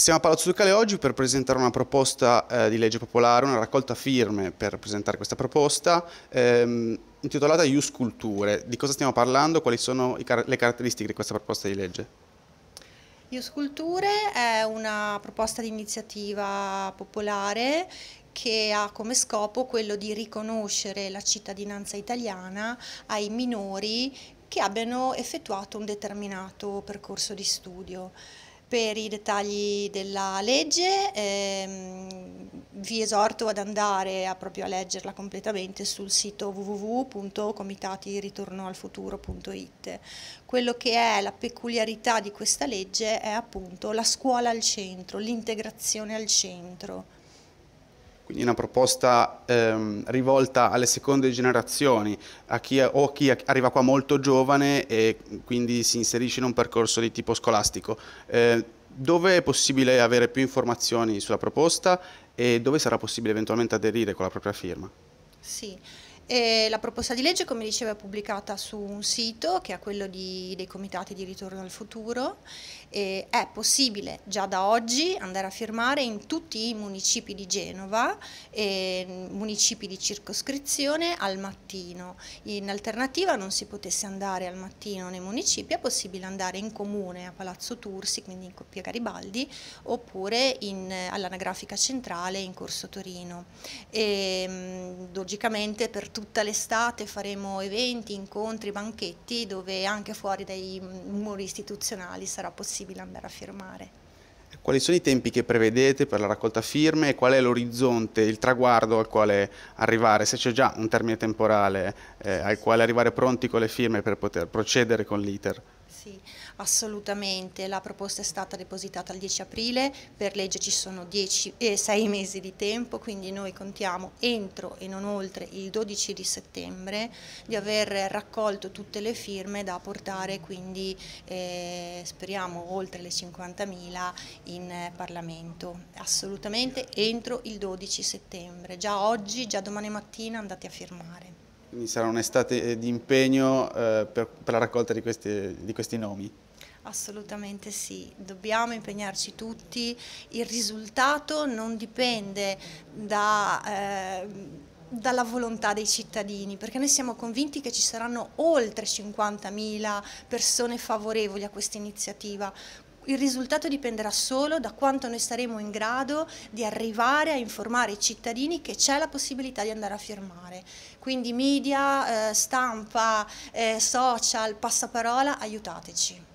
Siamo a Palazzo Ducale oggi per presentare una proposta eh, di legge popolare, una raccolta firme per presentare questa proposta ehm, intitolata Ius Culture. Di cosa stiamo parlando? Quali sono car le caratteristiche di questa proposta di legge? Ius Culture è una proposta di iniziativa popolare che ha come scopo quello di riconoscere la cittadinanza italiana ai minori che abbiano effettuato un determinato percorso di studio. Per i dettagli della legge ehm, vi esorto ad andare a, proprio a leggerla completamente sul sito www.comitatiritornoalfuturo.it. Quello che è la peculiarità di questa legge è appunto la scuola al centro, l'integrazione al centro quindi una proposta ehm, rivolta alle seconde generazioni, a chi, o a chi arriva qua molto giovane e quindi si inserisce in un percorso di tipo scolastico. Eh, dove è possibile avere più informazioni sulla proposta e dove sarà possibile eventualmente aderire con la propria firma? Sì. E la proposta di legge, come dicevo, è pubblicata su un sito che è quello di, dei comitati di ritorno al futuro. E è possibile già da oggi andare a firmare in tutti i municipi di Genova, municipi di circoscrizione al mattino. In alternativa non si potesse andare al mattino nei municipi, è possibile andare in comune a Palazzo Tursi, quindi in Coppia Garibaldi, oppure all'anagrafica centrale in Corso Torino. E, ehm, logicamente per tutti tutta l'estate faremo eventi, incontri, banchetti dove anche fuori dai muri istituzionali sarà possibile andare a firmare. Quali sono i tempi che prevedete per la raccolta firme e qual è l'orizzonte, il traguardo al quale arrivare, se c'è già un termine temporale eh, al quale arrivare pronti con le firme per poter procedere con l'iter? Sì, assolutamente. La proposta è stata depositata il 10 aprile, per legge ci sono 10, eh, 6 mesi di tempo, quindi noi contiamo entro e non oltre il 12 di settembre di aver raccolto tutte le firme da portare, quindi eh, speriamo oltre le 50.000 in Parlamento. Assolutamente entro il 12 settembre, già oggi, già domani mattina andate a firmare quindi sarà un'estate eh, di impegno eh, per, per, la raccolta di questi, di questi nomi. Assolutamente sì, dobbiamo impegnarci tutti, il risultato non dipende da... Eh, dalla volontà dei cittadini, perché noi siamo convinti che ci saranno oltre 50.000 persone favorevoli a questa iniziativa, il risultato dipenderà solo da quanto noi saremo in grado di arrivare a informare i cittadini che c'è la possibilità di andare a firmare. Quindi media, eh, stampa, eh, social, passaparola, aiutateci.